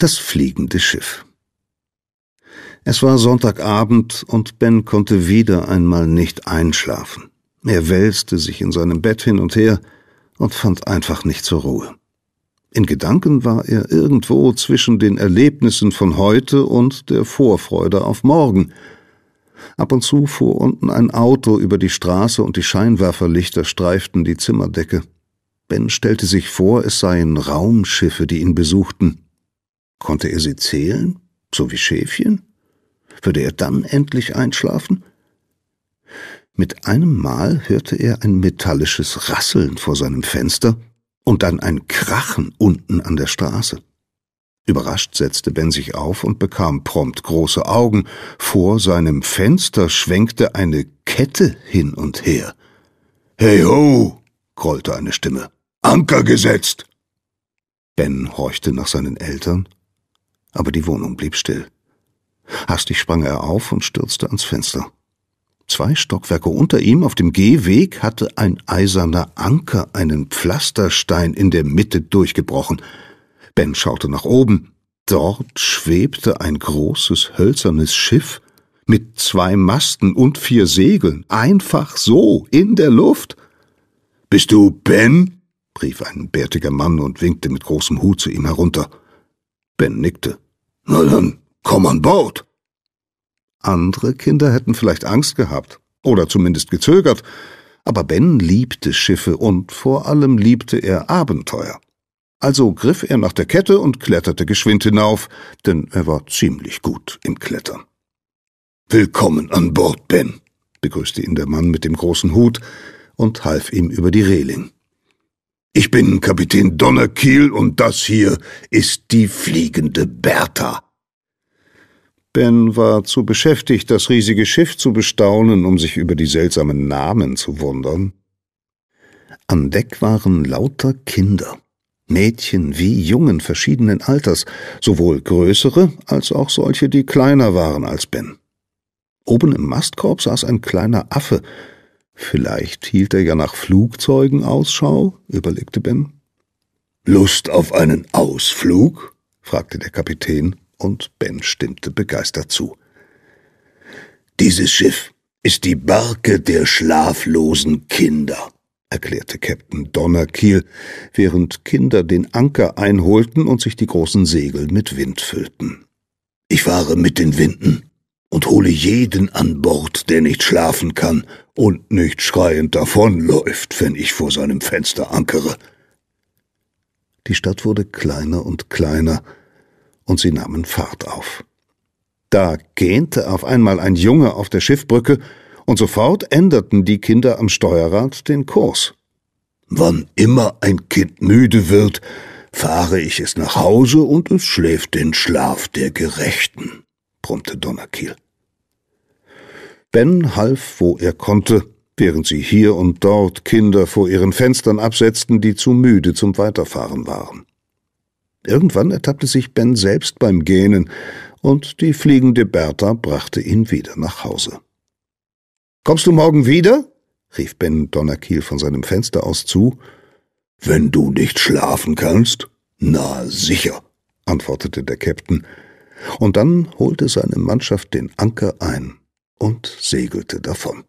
Das fliegende Schiff. Es war Sonntagabend und Ben konnte wieder einmal nicht einschlafen. Er wälzte sich in seinem Bett hin und her und fand einfach nicht zur Ruhe. In Gedanken war er irgendwo zwischen den Erlebnissen von heute und der Vorfreude auf morgen. Ab und zu fuhr unten ein Auto über die Straße und die Scheinwerferlichter streiften die Zimmerdecke. Ben stellte sich vor, es seien Raumschiffe, die ihn besuchten. Konnte er sie zählen, so wie Schäfchen? Würde er dann endlich einschlafen? Mit einem Mal hörte er ein metallisches Rasseln vor seinem Fenster und dann ein Krachen unten an der Straße. Überrascht setzte Ben sich auf und bekam prompt große Augen. Vor seinem Fenster schwenkte eine Kette hin und her. Hey ho! grollte eine Stimme. Anker gesetzt! Ben horchte nach seinen Eltern aber die Wohnung blieb still. Hastig sprang er auf und stürzte ans Fenster. Zwei Stockwerke unter ihm auf dem Gehweg hatte ein eiserner Anker einen Pflasterstein in der Mitte durchgebrochen. Ben schaute nach oben. Dort schwebte ein großes hölzernes Schiff mit zwei Masten und vier Segeln, einfach so in der Luft. Bist du Ben? rief ein bärtiger Mann und winkte mit großem Hut zu ihm herunter. Ben nickte. Na dann, komm an Bord. Andere Kinder hätten vielleicht Angst gehabt oder zumindest gezögert, aber Ben liebte Schiffe und vor allem liebte er Abenteuer. Also griff er nach der Kette und kletterte geschwind hinauf, denn er war ziemlich gut im Klettern. Willkommen an Bord, Ben, begrüßte ihn der Mann mit dem großen Hut und half ihm über die Reling. Ich bin Kapitän Donnerkiel und das hier ist die fliegende Bertha. Ben war zu beschäftigt, das riesige Schiff zu bestaunen, um sich über die seltsamen Namen zu wundern. An Deck waren lauter Kinder, Mädchen wie Jungen verschiedenen Alters, sowohl größere als auch solche, die kleiner waren als Ben. Oben im Mastkorb saß ein kleiner Affe, Vielleicht hielt er ja nach Flugzeugen Ausschau, überlegte Ben. Lust auf einen Ausflug? fragte der Kapitän, und Ben stimmte begeistert zu. Dieses Schiff ist die Barke der schlaflosen Kinder, erklärte Captain Donnerkiel, während Kinder den Anker einholten und sich die großen Segel mit Wind füllten. Ich fahre mit den Winden und hole jeden an Bord, der nicht schlafen kann und nicht schreiend davonläuft, wenn ich vor seinem Fenster ankere. Die Stadt wurde kleiner und kleiner, und sie nahmen Fahrt auf. Da gähnte auf einmal ein Junge auf der Schiffbrücke, und sofort änderten die Kinder am Steuerrad den Kurs. Wann immer ein Kind müde wird, fahre ich es nach Hause und es schläft den Schlaf der Gerechten brummte Donnerkiel. Ben half, wo er konnte, während sie hier und dort Kinder vor ihren Fenstern absetzten, die zu müde zum Weiterfahren waren. Irgendwann ertappte sich Ben selbst beim Gähnen, und die fliegende Bertha brachte ihn wieder nach Hause. Kommst du morgen wieder? rief Ben Donnerkiel von seinem Fenster aus zu. Wenn du nicht schlafen kannst? Na sicher, antwortete der Käpt'n und dann holte seine Mannschaft den Anker ein und segelte davon.